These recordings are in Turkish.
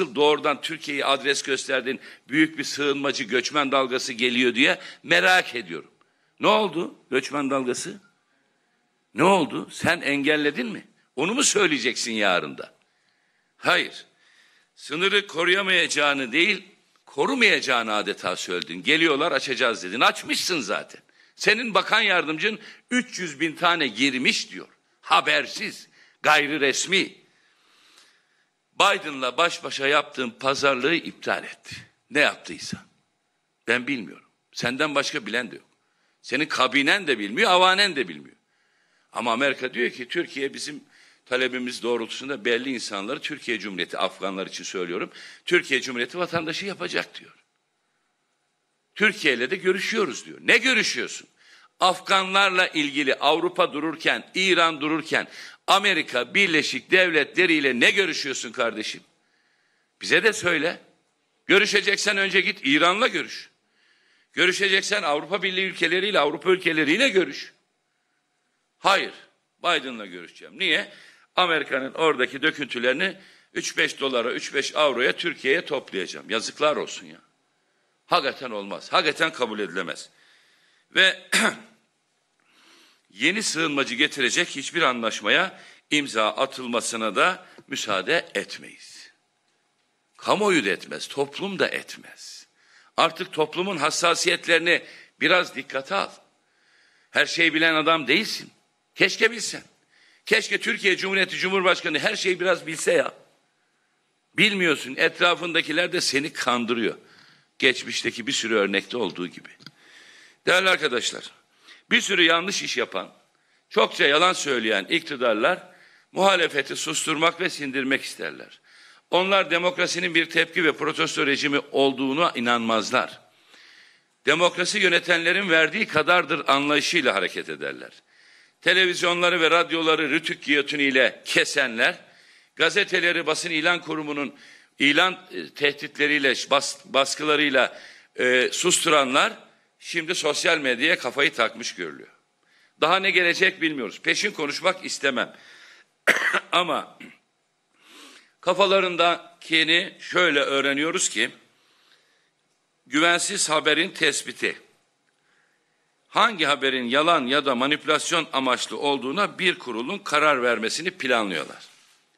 nasıl doğrudan Türkiye'yi adres gösterdin, büyük bir sığınmacı göçmen dalgası geliyor diye merak ediyorum. Ne oldu göçmen dalgası? Ne oldu? Sen engelledin mi? Onu mu söyleyeceksin yarında? Hayır. Sınırı koruyamayacağını değil, korumayacağını adeta söyledin. Geliyorlar açacağız dedin. Açmışsın zaten. Senin bakan yardımcın 300 bin tane girmiş diyor. Habersiz, gayri resmi. Biden'la baş başa yaptığın pazarlığı iptal etti. Ne yaptıysa. Ben bilmiyorum. Senden başka bilen de yok. Senin kabinen de bilmiyor, avanen de bilmiyor. Ama Amerika diyor ki Türkiye bizim talebimiz doğrultusunda belli insanları Türkiye Cumhuriyeti, Afganlar için söylüyorum, Türkiye Cumhuriyeti vatandaşı yapacak diyor. Türkiye ile de görüşüyoruz diyor. Ne görüşüyorsun? Afganlarla ilgili Avrupa dururken, İran dururken, Amerika Birleşik Devletleri ile ne görüşüyorsun kardeşim? Bize de söyle. Görüşeceksen önce git İran'la görüş. Görüşeceksen Avrupa Birliği ülkeleriyle, Avrupa ülkeleriyle görüş. Hayır, Biden'la görüşeceğim. Niye? Amerika'nın oradaki döküntülerini 3-5 dolara, 3-5 avroya Türkiye'ye toplayacağım. Yazıklar olsun ya. Hakikaten olmaz. Hakikaten kabul edilemez. Ve yeni sığınmacı getirecek hiçbir anlaşmaya imza atılmasına da müsaade etmeyiz. Kamuoyu da etmez, toplum da etmez. Artık toplumun hassasiyetlerini biraz dikkate al. Her şeyi bilen adam değilsin. Keşke bilsen. Keşke Türkiye Cumhuriyeti Cumhurbaşkanı her şeyi biraz bilse ya. Bilmiyorsun etrafındakiler de seni kandırıyor. Geçmişteki bir sürü örnekte olduğu gibi. Değerli arkadaşlar, bir sürü yanlış iş yapan, çokça yalan söyleyen iktidarlar muhalefeti susturmak ve sindirmek isterler. Onlar demokrasinin bir tepki ve protesto rejimi olduğunu inanmazlar. Demokrasi yönetenlerin verdiği kadardır anlayışıyla hareket ederler. Televizyonları ve radyoları rütük giyotiniyle kesenler, gazeteleri basın ilan kurumunun ilan e, tehditleriyle, baskılarıyla e, susturanlar, Şimdi sosyal medyaya kafayı takmış görülüyor. Daha ne gelecek bilmiyoruz. Peşin konuşmak istemem. Ama kafalarındakini şöyle öğreniyoruz ki güvensiz haberin tespiti hangi haberin yalan ya da manipülasyon amaçlı olduğuna bir kurulun karar vermesini planlıyorlar.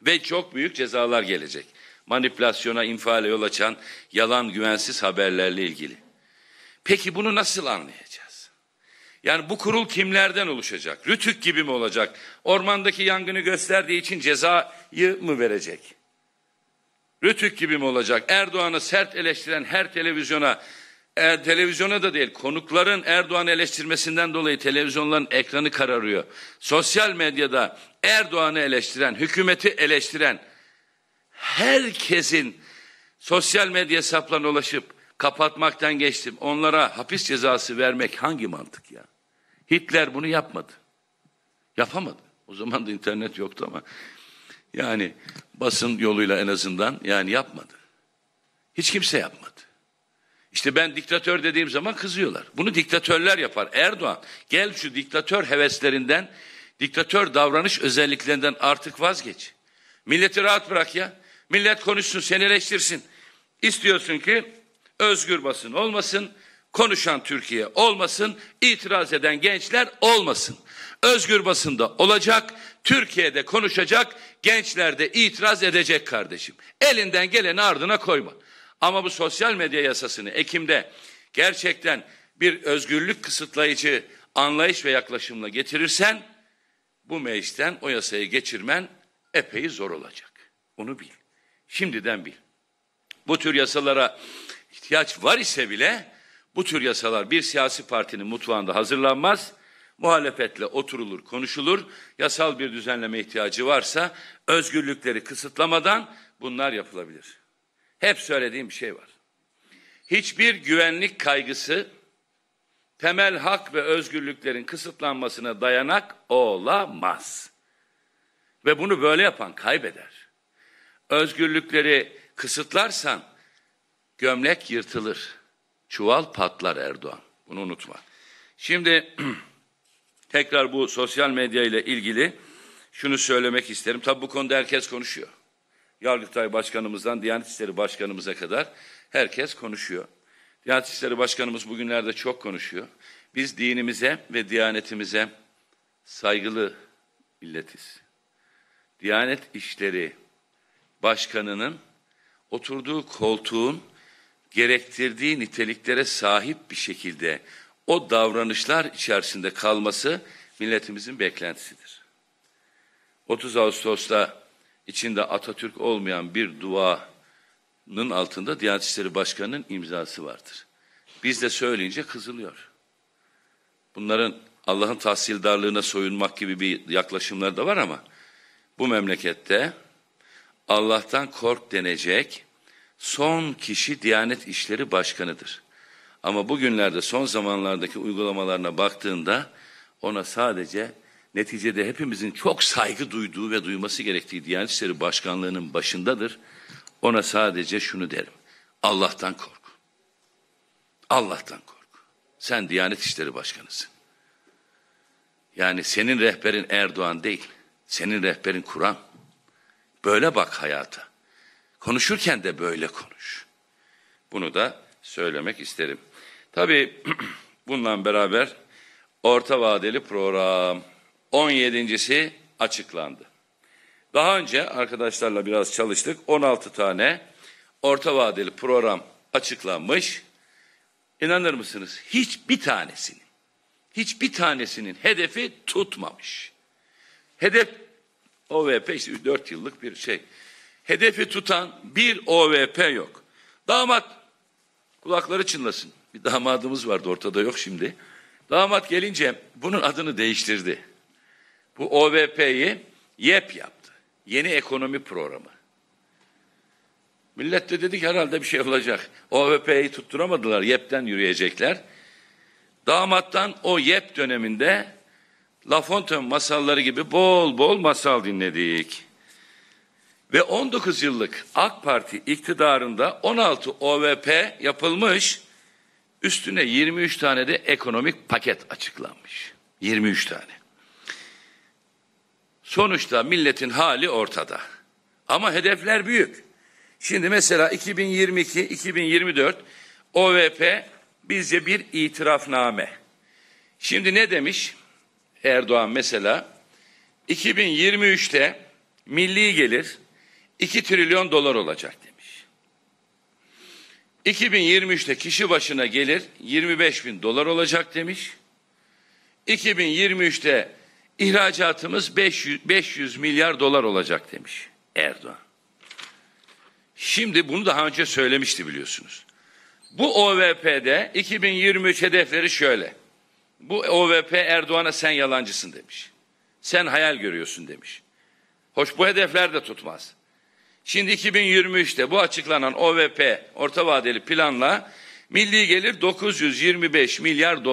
Ve çok büyük cezalar gelecek. Manipülasyona, infiale yol açan yalan güvensiz haberlerle ilgili. Peki bunu nasıl anlayacağız? Yani bu kurul kimlerden oluşacak? Rütük gibi mi olacak? Ormandaki yangını gösterdiği için cezayı mı verecek? Rütük gibi mi olacak? Erdoğan'ı sert eleştiren her televizyona, e, televizyona da değil konukların Erdoğan'ı eleştirmesinden dolayı televizyonların ekranı kararıyor. Sosyal medyada Erdoğan'ı eleştiren, hükümeti eleştiren herkesin sosyal medya hesaplarına ulaşıp kapatmaktan geçtim. Onlara hapis cezası vermek hangi mantık ya? Hitler bunu yapmadı. Yapamadı. O zaman da internet yoktu ama yani basın yoluyla en azından yani yapmadı. Hiç kimse yapmadı. İşte ben diktatör dediğim zaman kızıyorlar. Bunu diktatörler yapar. Erdoğan gel şu diktatör heveslerinden, diktatör davranış özelliklerinden artık vazgeç. Milleti rahat bırak ya. Millet konuşsun, seni eleştirsin. İstiyorsun ki özgür basın olmasın, konuşan Türkiye olmasın, itiraz eden gençler olmasın. Özgür basında olacak, Türkiye'de konuşacak, gençlerde itiraz edecek kardeşim. Elinden geleni ardına koyma. Ama bu sosyal medya yasasını Ekim'de gerçekten bir özgürlük kısıtlayıcı anlayış ve yaklaşımla getirirsen bu meclisten o yasayı geçirmen epey zor olacak. Onu bil. Şimdiden bil. Bu tür yasalara ihtiyaç var ise bile bu tür yasalar bir siyasi partinin mutfağında hazırlanmaz. Muhalefetle oturulur, konuşulur. Yasal bir düzenleme ihtiyacı varsa özgürlükleri kısıtlamadan bunlar yapılabilir. Hep söylediğim bir şey var. Hiçbir güvenlik kaygısı temel hak ve özgürlüklerin kısıtlanmasına dayanak olamaz. Ve bunu böyle yapan kaybeder. Özgürlükleri kısıtlarsan Gömlek yırtılır. Çuval patlar Erdoğan. Bunu unutma. Şimdi tekrar bu sosyal medya ile ilgili şunu söylemek isterim. Tabii bu konuda herkes konuşuyor. Yargıtay Başkanımızdan Diyanet İşleri Başkanımıza kadar herkes konuşuyor. Diyanet İşleri Başkanımız bugünlerde çok konuşuyor. Biz dinimize ve diyanetimize saygılı milletiz. Diyanet İşleri Başkanı'nın oturduğu koltuğun gerektirdiği niteliklere sahip bir şekilde o davranışlar içerisinde kalması milletimizin beklentisidir. 30 Ağustos'ta içinde Atatürk olmayan bir duanın altında Diyanet İşleri Başkanı'nın imzası vardır. Biz de söyleyince kızılıyor. Bunların Allah'ın tahsildarlığına soyunmak gibi bir yaklaşımları da var ama bu memlekette Allah'tan kork denecek son kişi Diyanet İşleri Başkanı'dır. Ama bugünlerde son zamanlardaki uygulamalarına baktığında ona sadece neticede hepimizin çok saygı duyduğu ve duyması gerektiği Diyanet İşleri Başkanlığı'nın başındadır. Ona sadece şunu derim. Allah'tan kork. Allah'tan kork. Sen Diyanet İşleri Başkanısın. Yani senin rehberin Erdoğan değil. Senin rehberin Kur'an. Böyle bak hayata. Konuşurken de böyle konuş. Bunu da söylemek isterim. Tabii bununla beraber orta vadeli program 17.si açıklandı. Daha önce arkadaşlarla biraz çalıştık. 16 tane orta vadeli program açıklanmış. İnanır mısınız? Hiçbir tanesinin, hiçbir tanesinin hedefi tutmamış. Hedef OVP işte 4 yıllık bir şey hedefi tutan bir OVP yok. Damat kulakları çınlasın. Bir damadımız vardı ortada yok şimdi. Damat gelince bunun adını değiştirdi. Bu OVP'yi YEP yaptı. Yeni Ekonomi Programı. Millet de dedik herhalde bir şey olacak. OVP'yi tutturamadılar. YEP'ten yürüyecekler. Damattan o YEP döneminde Lafontaine masalları gibi bol bol masal dinledik. Ve 19 yıllık AK Parti iktidarında 16 OVP yapılmış, üstüne 23 tane de ekonomik paket açıklanmış. 23 tane. Sonuçta milletin hali ortada. Ama hedefler büyük. Şimdi mesela 2022-2024 OVP bize bir itirafname. Şimdi ne demiş Erdoğan mesela? 2023'te milli gelir 2 trilyon dolar olacak demiş. 2023'te kişi başına gelir 25 bin dolar olacak demiş. 2023'te ihracatımız 500, 500 milyar dolar olacak demiş Erdoğan. Şimdi bunu daha önce söylemişti biliyorsunuz. Bu OVP'de 2023 hedefleri şöyle. Bu OVP Erdoğan'a sen yalancısın demiş. Sen hayal görüyorsun demiş. Hoş bu hedefler de tutmaz. Şimdi 2023'te bu açıklanan OVP orta vadeli planla milli gelir 925 milyar dolar.